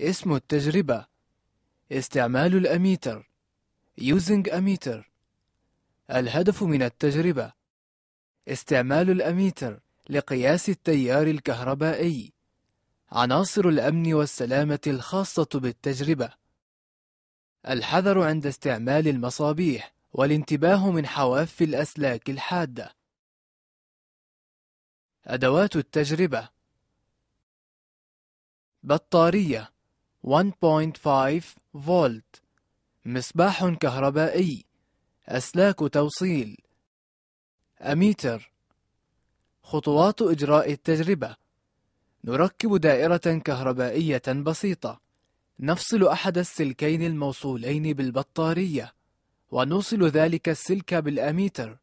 اسم التجربة استعمال الأميتر using ammeter الهدف من التجربة استعمال الأميتر لقياس التيار الكهربائي عناصر الأمن والسلامة الخاصة بالتجربة الحذر عند استعمال المصابيح والانتباه من حواف الأسلاك الحادة أدوات التجربة بطارية 1.5 فولت مصباح كهربائي أسلاك توصيل أميتر خطوات إجراء التجربة نركب دائرة كهربائية بسيطة نفصل أحد السلكين الموصولين بالبطارية ونوصل ذلك السلك بالأميتر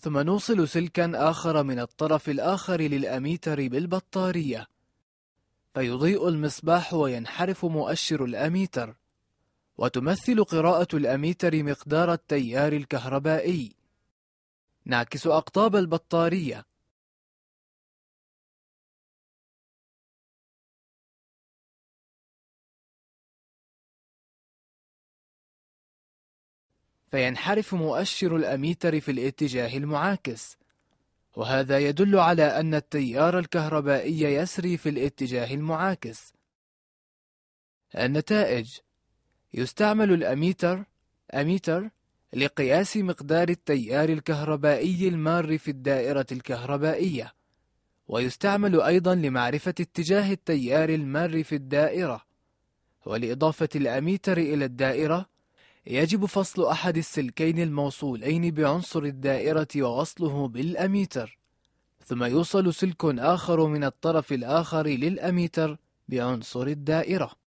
ثم نوصل سلكا آخر من الطرف الآخر للأميتر بالبطارية فيضيء المصباح وينحرف مؤشر الأميتر وتمثل قراءة الأميتر مقدار التيار الكهربائي نعكس أقطاب البطارية فينحرف مؤشر الأميتر في الاتجاه المعاكس وهذا يدل على أن التيار الكهربائي يسري في الاتجاه المعاكس النتائج يستعمل الأميتر أميتر لقياس مقدار التيار الكهربائي المار في الدائرة الكهربائية ويستعمل أيضا لمعرفة اتجاه التيار المار في الدائرة ولإضافة الأميتر إلى الدائرة يجب فصل أحد السلكين الموصولين بعنصر الدائرة ووصله بالأميتر ثم يوصل سلك آخر من الطرف الآخر للأميتر بعنصر الدائرة